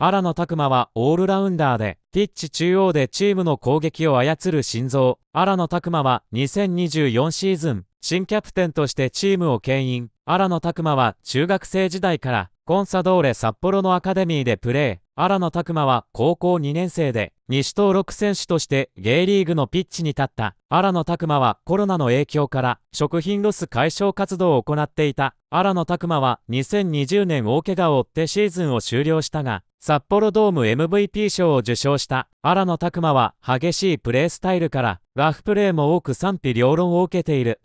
新野拓磨はオールラウンダーで、ピッチ中央でチームの攻撃を操る心臓。新野拓磨は2024シーズン、新キャプテンとしてチームを牽引。新野拓磨は中学生時代から、コンサドーレ札幌のアカデミーでプレー。新野拓磨は高校2年生で、西東6選手としてゲイリーグのピッチに立った。新野拓磨はコロナの影響から食品ロス解消活動を行っていた。新野拓磨は2020年大怪我を負ってシーズンを終了したが、札幌ドーム MVP 賞を受賞した荒野拓磨は激しいプレースタイルからラフプレーも多く賛否両論を受けている。